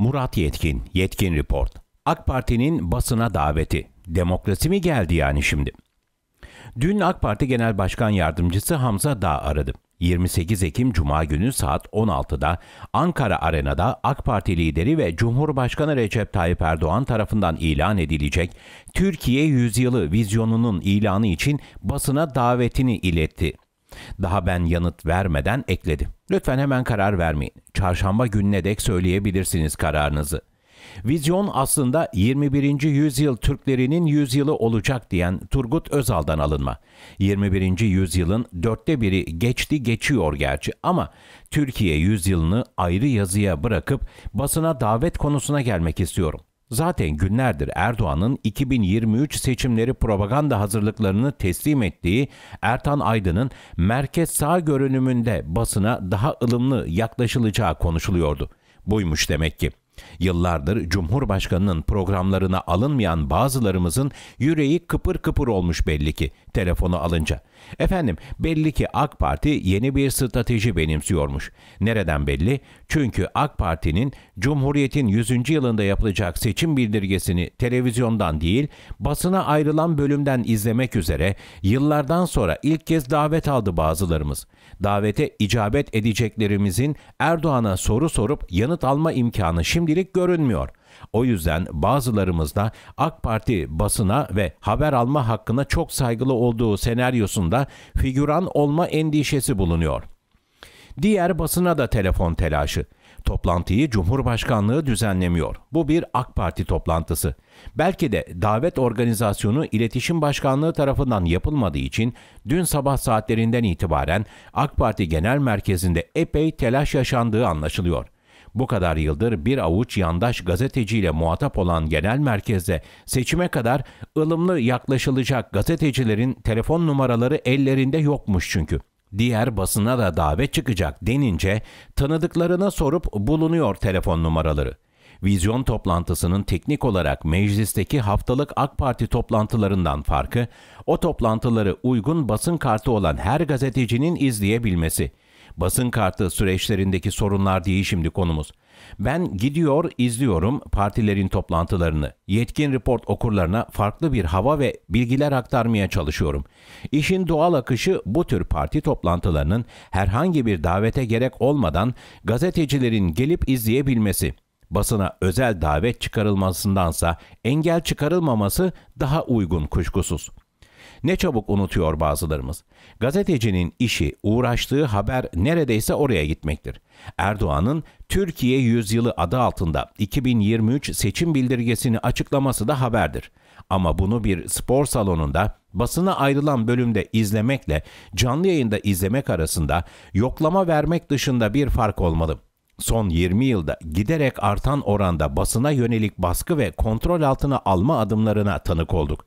Murat Yetkin, Yetkin Report. AK Parti'nin basına daveti. Demokrasi mi geldi yani şimdi? Dün AK Parti Genel Başkan Yardımcısı Hamza Dağ aradı. 28 Ekim Cuma günü saat 16'da Ankara Arena'da AK Parti lideri ve Cumhurbaşkanı Recep Tayyip Erdoğan tarafından ilan edilecek Türkiye Yüzyılı vizyonunun ilanı için basına davetini iletti. Daha ben yanıt vermeden ekledi. Lütfen hemen karar vermeyin. Çarşamba gününe dek söyleyebilirsiniz kararınızı. Vizyon aslında 21. yüzyıl Türklerinin yüzyılı olacak diyen Turgut Özal'dan alınma. 21. yüzyılın dörtte biri geçti geçiyor gerçi ama Türkiye yüzyılını ayrı yazıya bırakıp basına davet konusuna gelmek istiyorum. Zaten günlerdir Erdoğan'ın 2023 seçimleri propaganda hazırlıklarını teslim ettiği Ertan Aydın'ın merkez sağ görünümünde basına daha ılımlı yaklaşılacağı konuşuluyordu. Buymuş demek ki. Yıllardır Cumhurbaşkanı'nın programlarına alınmayan bazılarımızın yüreği kıpır kıpır olmuş belli ki telefonu alınca. Efendim belli ki AK Parti yeni bir strateji benimsiyormuş. Nereden belli? Çünkü AK Parti'nin Cumhuriyet'in 100. yılında yapılacak seçim bildirgesini televizyondan değil basına ayrılan bölümden izlemek üzere yıllardan sonra ilk kez davet aldı bazılarımız. Davete icabet edeceklerimizin Erdoğan'a soru sorup yanıt alma imkanı şimdi şimdilik görünmüyor. O yüzden bazılarımızda AK Parti basına ve haber alma hakkına çok saygılı olduğu senaryosunda figüran olma endişesi bulunuyor. Diğer basına da telefon telaşı. Toplantıyı Cumhurbaşkanlığı düzenlemiyor. Bu bir AK Parti toplantısı. Belki de davet organizasyonu İletişim Başkanlığı tarafından yapılmadığı için dün sabah saatlerinden itibaren AK Parti Genel Merkezi'nde epey telaş yaşandığı anlaşılıyor.'' Bu kadar yıldır bir avuç yandaş gazeteciyle muhatap olan genel merkezde seçime kadar ılımlı yaklaşılacak gazetecilerin telefon numaraları ellerinde yokmuş çünkü. Diğer basına da davet çıkacak denince tanıdıklarına sorup bulunuyor telefon numaraları. Vizyon toplantısının teknik olarak meclisteki haftalık AK Parti toplantılarından farkı, o toplantıları uygun basın kartı olan her gazetecinin izleyebilmesi. Basın kartı süreçlerindeki sorunlar değil şimdi konumuz. Ben gidiyor izliyorum partilerin toplantılarını. Yetkin report okurlarına farklı bir hava ve bilgiler aktarmaya çalışıyorum. İşin doğal akışı bu tür parti toplantılarının herhangi bir davete gerek olmadan gazetecilerin gelip izleyebilmesi. Basına özel davet çıkarılmasındansa engel çıkarılmaması daha uygun kuşkusuz. Ne çabuk unutuyor bazılarımız. Gazetecinin işi, uğraştığı haber neredeyse oraya gitmektir. Erdoğan'ın Türkiye Yüzyılı adı altında 2023 seçim bildirgesini açıklaması da haberdir. Ama bunu bir spor salonunda basına ayrılan bölümde izlemekle canlı yayında izlemek arasında yoklama vermek dışında bir fark olmalı. Son 20 yılda giderek artan oranda basına yönelik baskı ve kontrol altına alma adımlarına tanık olduk.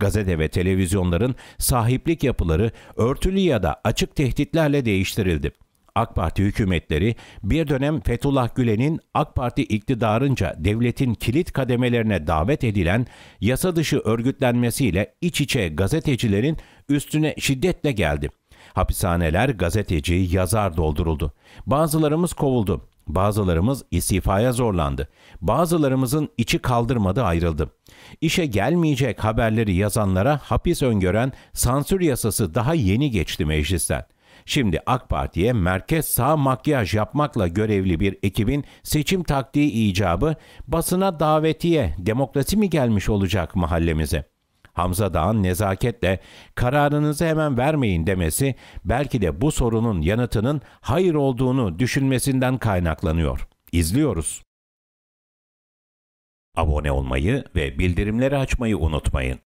Gazete ve televizyonların sahiplik yapıları örtülü ya da açık tehditlerle değiştirildi. AK Parti hükümetleri bir dönem Fethullah Gülen'in AK Parti iktidarınca devletin kilit kademelerine davet edilen yasa dışı örgütlenmesiyle iç içe gazetecilerin üstüne şiddetle geldi. Hapishaneler gazeteci, yazar dolduruldu. Bazılarımız kovuldu. Bazılarımız istifaya zorlandı. Bazılarımızın içi kaldırmadı ayrıldı. İşe gelmeyecek haberleri yazanlara hapis öngören sansür yasası daha yeni geçti meclisten. Şimdi AK Parti'ye merkez sağ makyaj yapmakla görevli bir ekibin seçim taktiği icabı basına davetiye demokrasi mi gelmiş olacak mahallemize? Hamza Dağ'ın nezaketle kararınızı hemen vermeyin demesi belki de bu sorunun yanıtının hayır olduğunu düşünmesinden kaynaklanıyor. İzliyoruz. Abone olmayı ve bildirimleri açmayı unutmayın.